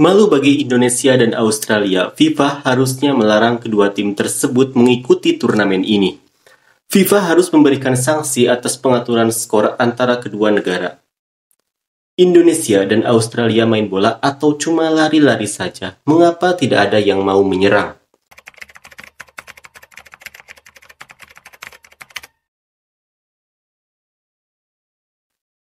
Malu bagi Indonesia dan Australia, FIFA harusnya melarang kedua tim tersebut mengikuti turnamen ini. FIFA harus memberikan sanksi atas pengaturan skor antara kedua negara. Indonesia dan Australia main bola atau cuma lari-lari saja, mengapa tidak ada yang mau menyerang?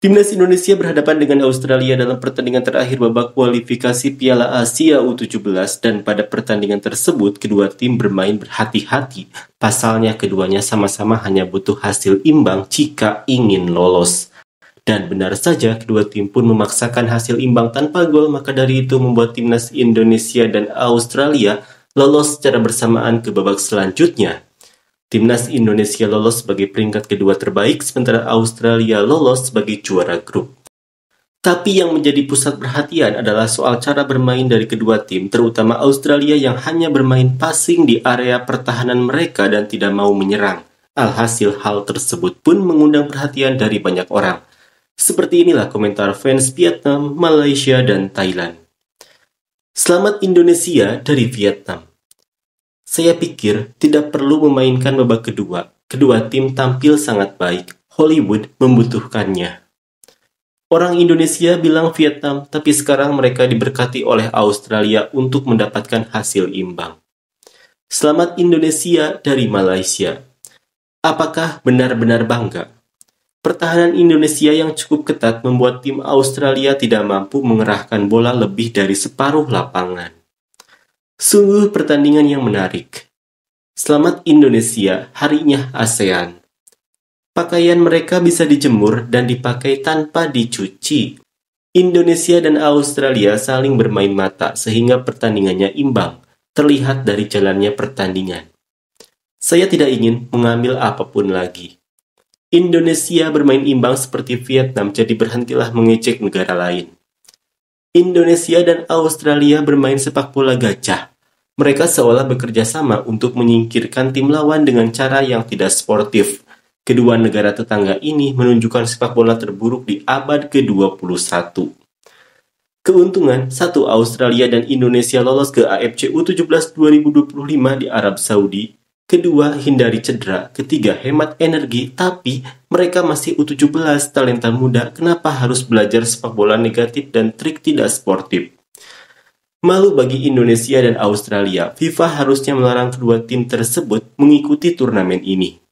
Timnas Indonesia berhadapan dengan Australia dalam pertandingan terakhir babak kualifikasi Piala Asia U17 dan pada pertandingan tersebut kedua tim bermain berhati-hati. Pasalnya keduanya sama-sama hanya butuh hasil imbang jika ingin lolos. Dan benar saja kedua tim pun memaksakan hasil imbang tanpa gol maka dari itu membuat timnas Indonesia dan Australia lolos secara bersamaan ke babak selanjutnya Timnas Indonesia lolos sebagai peringkat kedua terbaik, sementara Australia lolos sebagai juara grup. Tapi yang menjadi pusat perhatian adalah soal cara bermain dari kedua tim, terutama Australia yang hanya bermain passing di area pertahanan mereka dan tidak mau menyerang. Alhasil hal tersebut pun mengundang perhatian dari banyak orang. Seperti inilah komentar fans Vietnam, Malaysia, dan Thailand. Selamat Indonesia dari Vietnam. Saya pikir tidak perlu memainkan babak kedua. Kedua tim tampil sangat baik. Hollywood membutuhkannya. Orang Indonesia bilang Vietnam, tapi sekarang mereka diberkati oleh Australia untuk mendapatkan hasil imbang. Selamat Indonesia dari Malaysia. Apakah benar-benar bangga? Pertahanan Indonesia yang cukup ketat membuat tim Australia tidak mampu mengerahkan bola lebih dari separuh lapangan. Sungguh pertandingan yang menarik. Selamat Indonesia, harinya ASEAN. Pakaian mereka bisa dijemur dan dipakai tanpa dicuci. Indonesia dan Australia saling bermain mata sehingga pertandingannya imbang, terlihat dari jalannya pertandingan. Saya tidak ingin mengambil apapun lagi. Indonesia bermain imbang seperti Vietnam, jadi berhentilah mengecek negara lain. Indonesia dan Australia bermain sepak bola gajah mereka seolah bekerja sama untuk menyingkirkan tim lawan dengan cara yang tidak sportif. Kedua negara tetangga ini menunjukkan sepak bola terburuk di abad ke-21. Keuntungan, satu Australia dan Indonesia lolos ke AFC U17 2025 di Arab Saudi. Kedua, hindari cedera. Ketiga, hemat energi. Tapi, mereka masih U17 talenta muda. Kenapa harus belajar sepak bola negatif dan trik tidak sportif? Malu bagi Indonesia dan Australia, FIFA harusnya melarang kedua tim tersebut mengikuti turnamen ini.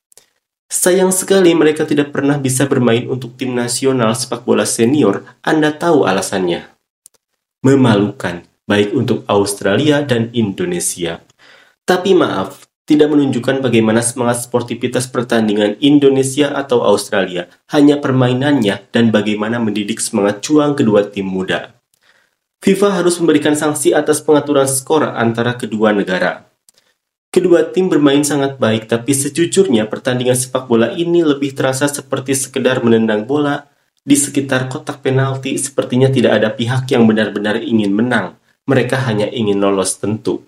Sayang sekali mereka tidak pernah bisa bermain untuk tim nasional sepak bola senior, Anda tahu alasannya. Memalukan, baik untuk Australia dan Indonesia. Tapi maaf, tidak menunjukkan bagaimana semangat sportivitas pertandingan Indonesia atau Australia, hanya permainannya dan bagaimana mendidik semangat juang kedua tim muda. FIFA harus memberikan sanksi atas pengaturan skor antara kedua negara. Kedua tim bermain sangat baik, tapi sejujurnya pertandingan sepak bola ini lebih terasa seperti sekedar menendang bola di sekitar kotak penalti. Sepertinya tidak ada pihak yang benar-benar ingin menang. Mereka hanya ingin lolos tentu.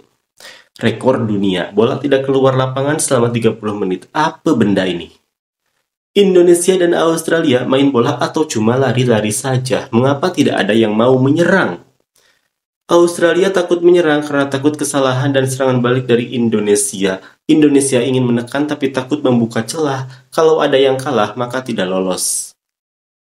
Rekor dunia, bola tidak keluar lapangan selama 30 menit. Apa benda ini? Indonesia dan Australia main bola atau cuma lari-lari saja? Mengapa tidak ada yang mau menyerang? Australia takut menyerang karena takut kesalahan dan serangan balik dari Indonesia. Indonesia ingin menekan tapi takut membuka celah. Kalau ada yang kalah, maka tidak lolos.